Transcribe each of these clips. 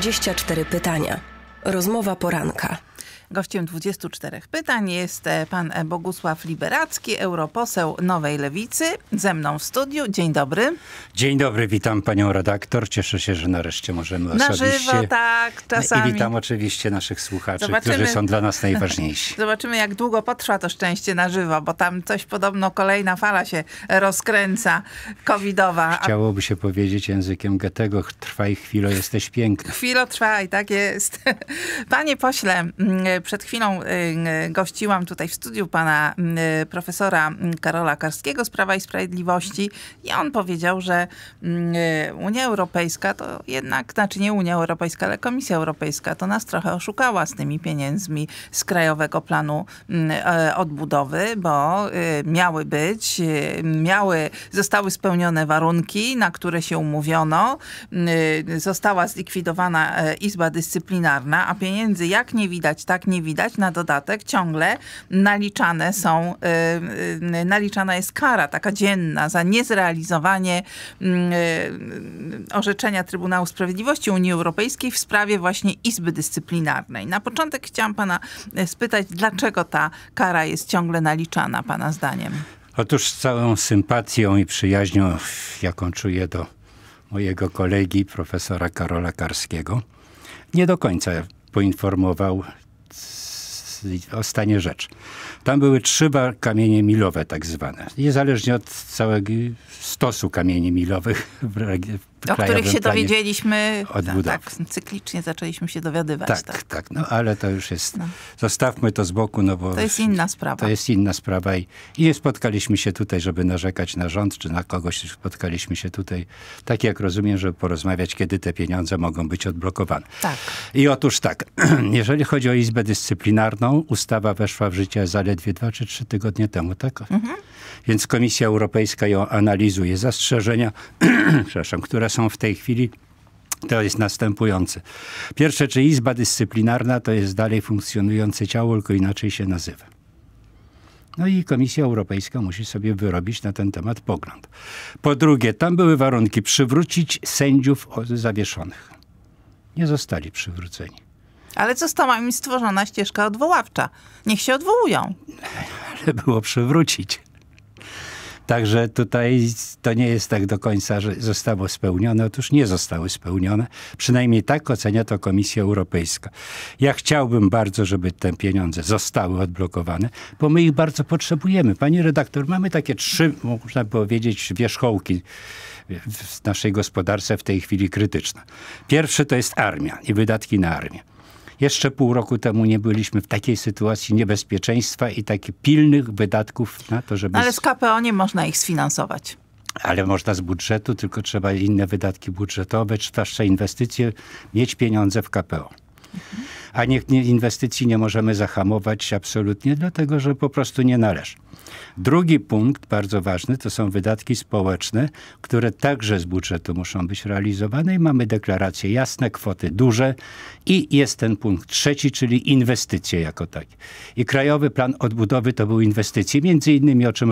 24 pytania. Rozmowa poranka. Gościem 24 pytań jest e, pan e, Bogusław Liberacki, europoseł Nowej Lewicy. Ze mną w studiu. Dzień dobry. Dzień dobry, witam panią redaktor. Cieszę się, że nareszcie możemy Na osobiście. żywo, tak, no czasami. I witam oczywiście naszych słuchaczy, Zobaczymy. którzy są dla nas najważniejsi. Zobaczymy, jak długo potrwa to szczęście na żywo, bo tam coś podobno kolejna fala się rozkręca covidowa. Chciałoby się powiedzieć językiem Getego, trwaj chwilę. jesteś piękny. Chwilo trwaj, tak jest. Panie pośle, mm, przed chwilą y, y, gościłam tutaj w studiu pana y, profesora Karola Karskiego z Prawa i Sprawiedliwości i on powiedział, że Unia Europejska to jednak, znaczy nie Unia Europejska, ale Komisja Europejska to nas trochę oszukała z tymi pieniędzmi z Krajowego Planu Odbudowy, bo miały być, miały, zostały spełnione warunki, na które się umówiono, została zlikwidowana Izba Dyscyplinarna, a pieniędzy jak nie widać, tak nie nie widać. Na dodatek ciągle naliczane są, y, y, naliczana jest kara taka dzienna za niezrealizowanie y, orzeczenia Trybunału Sprawiedliwości Unii Europejskiej w sprawie właśnie Izby Dyscyplinarnej. Na początek chciałam pana spytać, dlaczego ta kara jest ciągle naliczana pana zdaniem? Otóż z całą sympatią i przyjaźnią, jaką czuję do mojego kolegi, profesora Karola Karskiego, nie do końca poinformował o stanie rzecz. Tam były trzy kamienie milowe tak zwane. Niezależnie od całego stosu kamieni milowych w o których się dowiedzieliśmy, odbudowy. Tak, tak, cyklicznie zaczęliśmy się dowiadywać. Tak, tak, tak, no ale to już jest, no. zostawmy to z boku, no bo... To jest inna sprawa. To jest inna sprawa i, i nie spotkaliśmy się tutaj, żeby narzekać na rząd, czy na kogoś, spotkaliśmy się tutaj, tak jak rozumiem, żeby porozmawiać, kiedy te pieniądze mogą być odblokowane. Tak. I otóż tak, jeżeli chodzi o Izbę Dyscyplinarną, ustawa weszła w życie zaledwie dwa czy trzy tygodnie temu, tak? Mhm więc Komisja Europejska ją analizuje. Zastrzeżenia, przepraszam, które są w tej chwili to jest następujące. Pierwsze, czy Izba Dyscyplinarna to jest dalej funkcjonujące ciało, tylko inaczej się nazywa. No i Komisja Europejska musi sobie wyrobić na ten temat pogląd. Po drugie, tam były warunki przywrócić sędziów zawieszonych. Nie zostali przywróceni. Ale została im stworzona ścieżka odwoławcza. Niech się odwołują. Ale było przywrócić. Także tutaj to nie jest tak do końca, że zostało spełnione. Otóż nie zostały spełnione. Przynajmniej tak ocenia to Komisja Europejska. Ja chciałbym bardzo, żeby te pieniądze zostały odblokowane, bo my ich bardzo potrzebujemy. Pani redaktor, mamy takie trzy, można powiedzieć, wierzchołki w naszej gospodarce w tej chwili krytyczne. Pierwszy to jest armia i wydatki na armię. Jeszcze pół roku temu nie byliśmy w takiej sytuacji niebezpieczeństwa i takich pilnych wydatków na to, żeby... Ale z KPO nie można ich sfinansować. Ale można z budżetu, tylko trzeba inne wydatki budżetowe, czy starsze inwestycje, mieć pieniądze w KPO. Mhm a niech inwestycji nie możemy zahamować absolutnie, dlatego że po prostu nie należy. Drugi punkt, bardzo ważny, to są wydatki społeczne, które także z budżetu muszą być realizowane i mamy deklaracje jasne, kwoty duże i jest ten punkt trzeci, czyli inwestycje jako takie. I Krajowy Plan Odbudowy to był inwestycje, między innymi o czym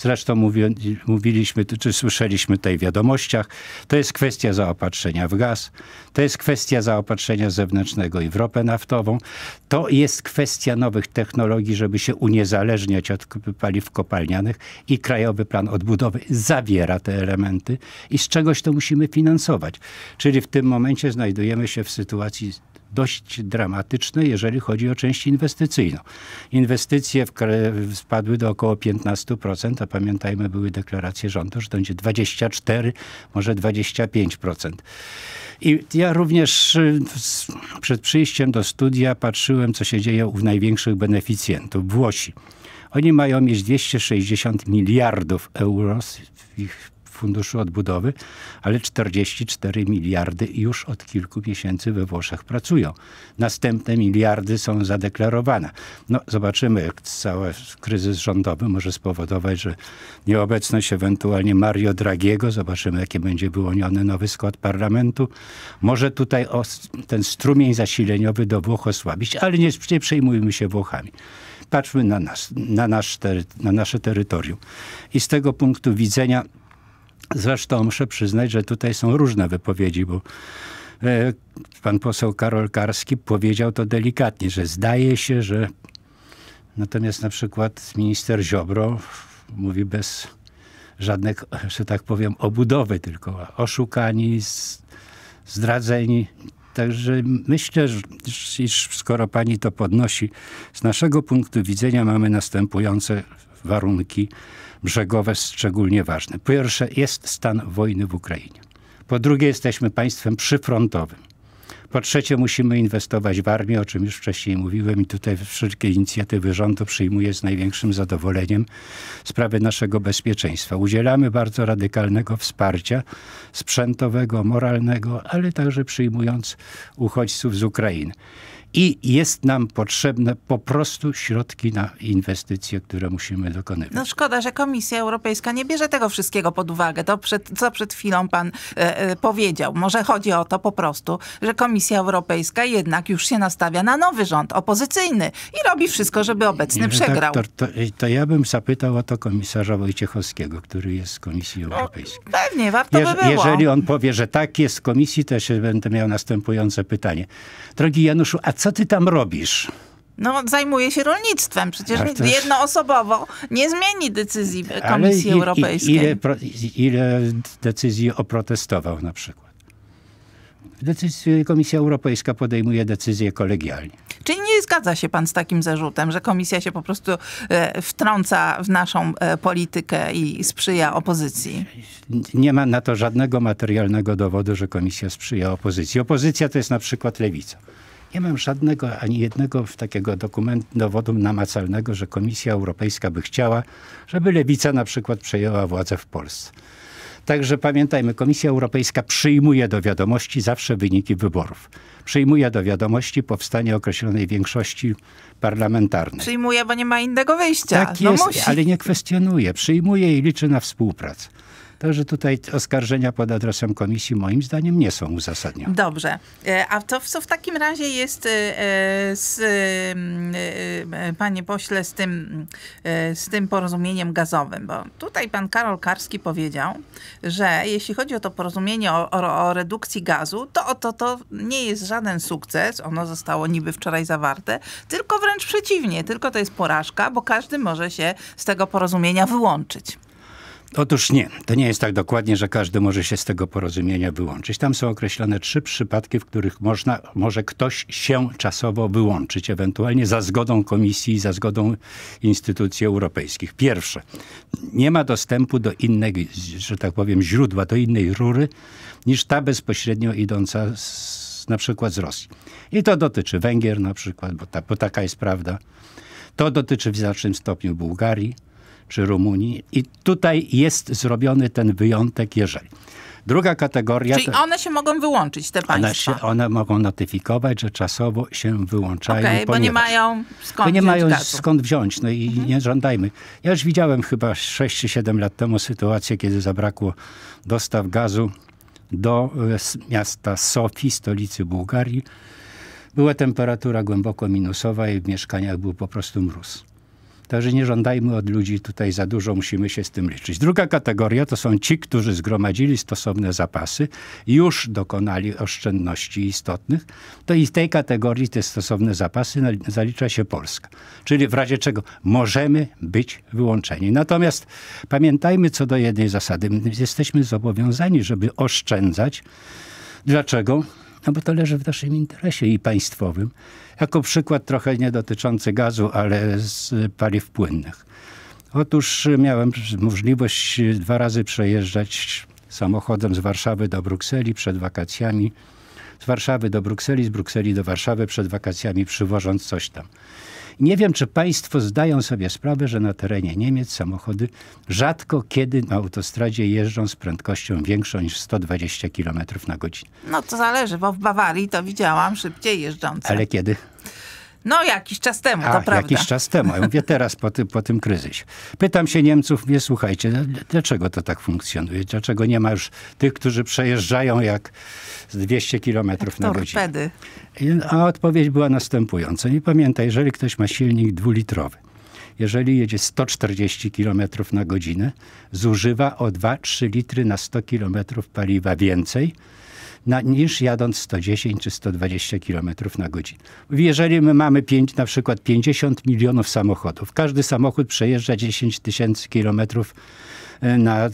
Zresztą mówi, mówiliśmy, czy słyszeliśmy tutaj w wiadomościach. To jest kwestia zaopatrzenia w gaz. To jest kwestia zaopatrzenia zewnętrznego i w ropę naftową. To jest kwestia nowych technologii, żeby się uniezależniać od paliw kopalnianych i Krajowy Plan Odbudowy zawiera te elementy i z czegoś to musimy finansować. Czyli w tym momencie znajdujemy się w sytuacji dość dramatyczne, jeżeli chodzi o część inwestycyjną. Inwestycje w, spadły do około 15%, a pamiętajmy, były deklaracje rządu, że to będzie 24, może 25%. I ja również y, przed przyjściem do studia patrzyłem, co się dzieje u największych beneficjentów, Włosi. Oni mają mieć 260 miliardów euro ich Funduszu Odbudowy, ale 44 miliardy już od kilku miesięcy we Włoszech pracują. Następne miliardy są zadeklarowane. No, zobaczymy, jak cały kryzys rządowy może spowodować, że nieobecność ewentualnie Mario Dragiego, zobaczymy, jakie będzie wyłoniony nowy skład parlamentu, może tutaj ten strumień zasileniowy do Włoch osłabić, ale nie, nie przejmujmy się Włochami patrzmy na nas, na, nasz, na nasze terytorium. I z tego punktu widzenia Zresztą muszę przyznać, że tutaj są różne wypowiedzi, bo e, pan poseł Karol Karski powiedział to delikatnie, że zdaje się, że natomiast na przykład minister Ziobro mówi bez żadnych, że tak powiem, obudowy, tylko oszukani, zdradzeni. Także myślę, iż skoro pani to podnosi, z naszego punktu widzenia mamy następujące warunki brzegowe szczególnie ważne. Po pierwsze, jest stan wojny w Ukrainie. Po drugie, jesteśmy państwem przyfrontowym. Po trzecie, musimy inwestować w armię, o czym już wcześniej mówiłem i tutaj wszelkie inicjatywy rządu przyjmuję z największym zadowoleniem sprawy naszego bezpieczeństwa. Udzielamy bardzo radykalnego wsparcia sprzętowego, moralnego, ale także przyjmując uchodźców z Ukrainy i jest nam potrzebne po prostu środki na inwestycje, które musimy dokonywać. No szkoda, że Komisja Europejska nie bierze tego wszystkiego pod uwagę. To, przed, co przed chwilą pan e, e powiedział. Może chodzi o to po prostu, że Komisja Europejska jednak już się nastawia na nowy rząd opozycyjny i robi wszystko, żeby obecny przegrał. To, to, e, to ja bym zapytał o to komisarza Wojciechowskiego, który jest z Komisji Europejskiej. No, pewnie, warto Jeż, by było. Jeżeli on powie, że tak jest w Komisji, to ja się będę miał następujące pytanie. Drogi Januszu, a co ty tam robisz? No, zajmuje się rolnictwem. Przecież jednoosobowo nie zmieni decyzji Komisji i, Europejskiej. I, ile, pro, ile decyzji oprotestował na przykład? Decyzje, Komisja Europejska podejmuje decyzje kolegialnie. Czyli nie zgadza się pan z takim zarzutem, że komisja się po prostu e, wtrąca w naszą e, politykę i sprzyja opozycji? Nie ma na to żadnego materialnego dowodu, że komisja sprzyja opozycji. Opozycja to jest na przykład lewica. Nie mam żadnego, ani jednego takiego dokumentu, dowodu namacalnego, że Komisja Europejska by chciała, żeby Lewica na przykład przejęła władzę w Polsce. Także pamiętajmy, Komisja Europejska przyjmuje do wiadomości zawsze wyniki wyborów. Przyjmuje do wiadomości powstanie określonej większości parlamentarnej. Przyjmuje, bo nie ma innego wyjścia. Tak no jest, musi. ale nie kwestionuje. Przyjmuje i liczy na współpracę. Także tutaj oskarżenia pod adresem komisji moim zdaniem nie są uzasadnione. Dobrze. E, a to co w takim razie jest e, e, z, panie pośle, z tym, z tym porozumieniem gazowym? Bo tutaj pan Karol Karski powiedział, że jeśli chodzi o to porozumienie o, o, o redukcji gazu, to, to to nie jest żaden sukces. Ono zostało niby wczoraj zawarte, tylko wręcz przeciwnie, tylko to jest porażka, bo każdy może się z tego porozumienia wyłączyć. Otóż nie, to nie jest tak dokładnie, że każdy może się z tego porozumienia wyłączyć. Tam są określone trzy przypadki, w których można, może ktoś się czasowo wyłączyć, ewentualnie za zgodą komisji, za zgodą instytucji europejskich. Pierwsze, nie ma dostępu do innego, że tak powiem, źródła, do innej rury niż ta bezpośrednio idąca z, na przykład z Rosji. I to dotyczy Węgier na przykład, bo, ta, bo taka jest prawda. To dotyczy w znacznym stopniu Bułgarii czy Rumunii. I tutaj jest zrobiony ten wyjątek, jeżeli. Druga kategoria... Czyli to, one się mogą wyłączyć, te państwa. One, się, one mogą notyfikować, że czasowo się wyłączają. Okay, bo nie mają skąd bo nie mają skąd wziąć, no i mhm. nie żądajmy. Ja już widziałem chyba 6 czy 7 lat temu sytuację, kiedy zabrakło dostaw gazu do e, miasta Sofii, stolicy Bułgarii. Była temperatura głęboko minusowa i w mieszkaniach był po prostu mróz. Także nie żądajmy od ludzi tutaj za dużo, musimy się z tym liczyć. Druga kategoria to są ci, którzy zgromadzili stosowne zapasy, już dokonali oszczędności istotnych. To i z tej kategorii te stosowne zapasy zalicza się Polska. Czyli w razie czego możemy być wyłączeni. Natomiast pamiętajmy co do jednej zasady. Jesteśmy zobowiązani, żeby oszczędzać. Dlaczego? no bo to leży w naszym interesie i państwowym. Jako przykład trochę nie dotyczący gazu, ale z paliw płynnych. Otóż miałem możliwość dwa razy przejeżdżać samochodem z Warszawy do Brukseli przed wakacjami, z Warszawy do Brukseli, z Brukseli do Warszawy przed wakacjami, przywożąc coś tam. Nie wiem, czy państwo zdają sobie sprawę, że na terenie Niemiec samochody rzadko kiedy na autostradzie jeżdżą z prędkością większą niż 120 km na godzinę. No to zależy, bo w Bawarii to widziałam szybciej jeżdżące. Ale kiedy? No jakiś czas temu, A, to prawda. jakiś czas temu. Ja mówię teraz po, ty, po tym kryzysie. Pytam się Niemców, nie słuchajcie, no, dlaczego to tak funkcjonuje? Dlaczego nie ma już tych, którzy przejeżdżają jak 200 kilometrów na godzinę? A odpowiedź była następująca. Nie pamiętaj, jeżeli ktoś ma silnik dwulitrowy, jeżeli jedzie 140 km na godzinę, zużywa o 2-3 litry na 100 km paliwa więcej, na, niż jadąc 110 czy 120 km na godzinę. Jeżeli my mamy pięć, na przykład 50 milionów samochodów, każdy samochód przejeżdża 10 tysięcy kilometrów e, na,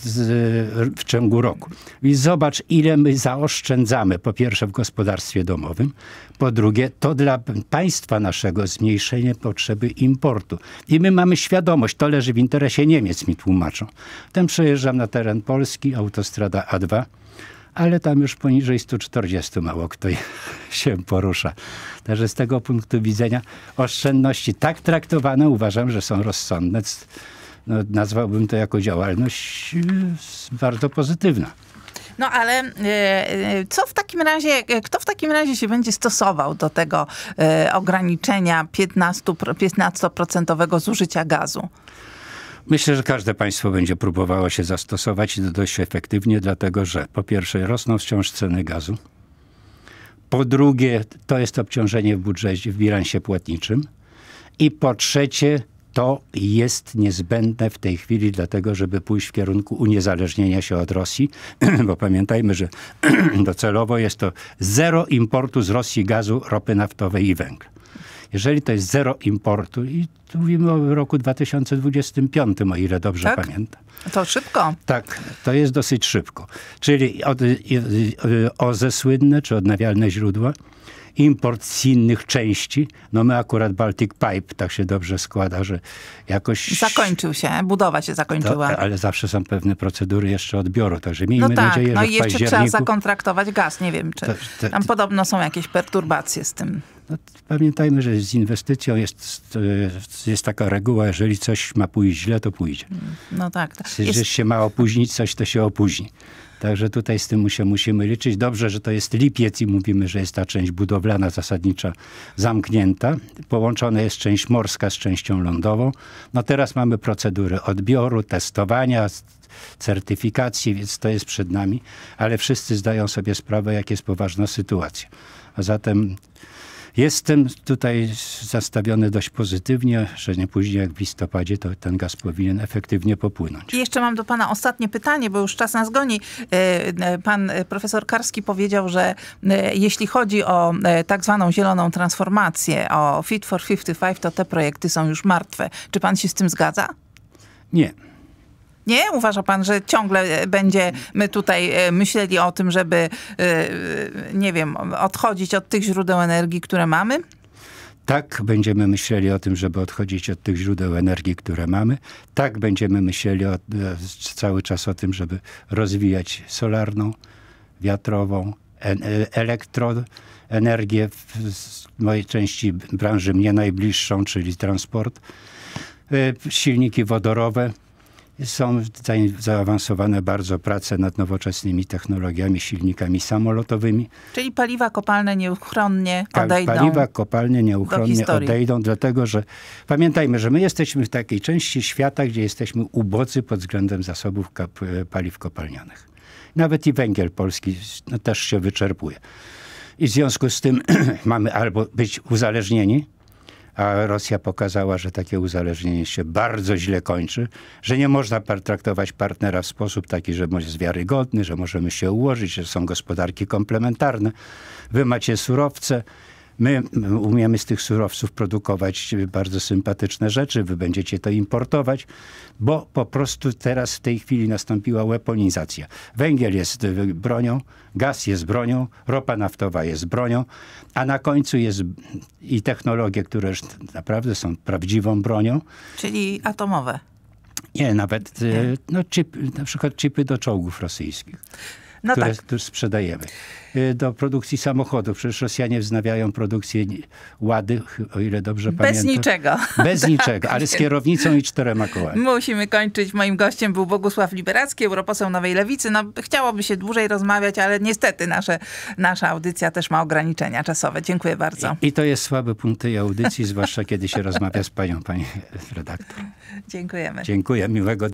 w ciągu roku. I zobacz, ile my zaoszczędzamy, po pierwsze w gospodarstwie domowym, po drugie, to dla państwa naszego zmniejszenie potrzeby importu. I my mamy świadomość, to leży w interesie Niemiec, mi tłumaczą. Ten przejeżdżam na teren Polski, autostrada A2, ale tam już poniżej 140 mało kto się porusza. Także z tego punktu widzenia oszczędności tak traktowane uważam, że są rozsądne. No, nazwałbym to jako działalność y, bardzo pozytywna. No ale y, y, co w takim razie, kto w takim razie się będzie stosował do tego ograniczenia 15%, 15% zużycia gazu? Myślę, że każde państwo będzie próbowało się zastosować i to dość efektywnie, dlatego że po pierwsze rosną wciąż ceny gazu, po drugie to jest obciążenie w budżecie, w bilansie płatniczym i po trzecie to jest niezbędne w tej chwili, dlatego żeby pójść w kierunku uniezależnienia się od Rosji, bo pamiętajmy, że docelowo jest to zero importu z Rosji gazu, ropy naftowej i węgla. Jeżeli to jest zero importu i mówimy o roku 2025, o ile dobrze tak? pamiętam. To szybko. Tak, to jest dosyć szybko. Czyli od, OZE słynne, czy odnawialne źródła, import z innych części. No my akurat Baltic Pipe tak się dobrze składa, że jakoś... Zakończył się, budowa się zakończyła. To, tak, ale zawsze są pewne procedury jeszcze odbioru, także miejmy no tak, nadzieję, że No i jeszcze październiku... trzeba zakontraktować gaz, nie wiem czy... To, to, tam podobno są jakieś perturbacje z tym. No, pamiętajmy, że z inwestycją jest, jest taka reguła, jeżeli coś ma pójść źle, to pójdzie. No tak. tak. Jeżeli jest... się ma opóźnić coś, to się opóźni. Także tutaj z tym się musimy liczyć. Dobrze, że to jest lipiec i mówimy, że jest ta część budowlana zasadnicza zamknięta. Połączona jest część morska z częścią lądową. No teraz mamy procedury odbioru, testowania, certyfikacji, więc to jest przed nami. Ale wszyscy zdają sobie sprawę, jak jest poważna sytuacja. A zatem Jestem tutaj zastawiony dość pozytywnie, że nie później jak w listopadzie to ten gaz powinien efektywnie popłynąć. I jeszcze mam do pana ostatnie pytanie, bo już czas nas goni. E, e, pan e, profesor Karski powiedział, że jeśli chodzi o tak zwaną zieloną transformację, o Fit for 55, to te projekty są już martwe. Czy pan się z tym zgadza? Nie. Nie? Uważa pan, że ciągle e, będziemy tutaj e, myśleli o tym, żeby, e, nie wiem, odchodzić od tych źródeł energii, które mamy? Tak będziemy myśleli o tym, żeby odchodzić od tych źródeł energii, które mamy. Tak będziemy myśleli o, cały czas o tym, żeby rozwijać solarną, wiatrową, elektroenergię w mojej części branży mnie najbliższą, czyli transport, silniki wodorowe, są zaawansowane bardzo prace nad nowoczesnymi technologiami, silnikami samolotowymi. Czyli paliwa kopalne nieuchronnie odejdą. Paliwa kopalne nieuchronnie odejdą, dlatego że pamiętajmy, że my jesteśmy w takiej części świata, gdzie jesteśmy ubodzy pod względem zasobów paliw kopalnianych. Nawet i węgiel polski no, też się wyczerpuje. I w związku z tym mamy albo być uzależnieni a Rosja pokazała, że takie uzależnienie się bardzo źle kończy, że nie można traktować partnera w sposób taki, że jest wiarygodny, że możemy się ułożyć, że są gospodarki komplementarne. Wy macie surowce, My umiemy z tych surowców produkować bardzo sympatyczne rzeczy, wy będziecie to importować, bo po prostu teraz w tej chwili nastąpiła weaponizacja. Węgiel jest bronią, gaz jest bronią, ropa naftowa jest bronią, a na końcu jest i technologie, które już naprawdę są prawdziwą bronią. Czyli atomowe. Nie, nawet e, no, chip, na przykład chipy do czołgów rosyjskich no które tak. sprzedajemy. Y, do produkcji samochodów. Przecież Rosjanie wznawiają produkcję Łady, o ile dobrze Bez pamiętam. Bez niczego. Bez tak. niczego, ale z kierownicą i czterema kołami. Musimy kończyć. Moim gościem był Bogusław Liberacki, europoseł Nowej Lewicy. No, chciałoby się dłużej rozmawiać, ale niestety nasze, nasza audycja też ma ograniczenia czasowe. Dziękuję bardzo. I, i to jest słaby punkt tej audycji, zwłaszcza kiedy się rozmawia z panią, pani redaktor. Dziękujemy. Dziękuję. Miłego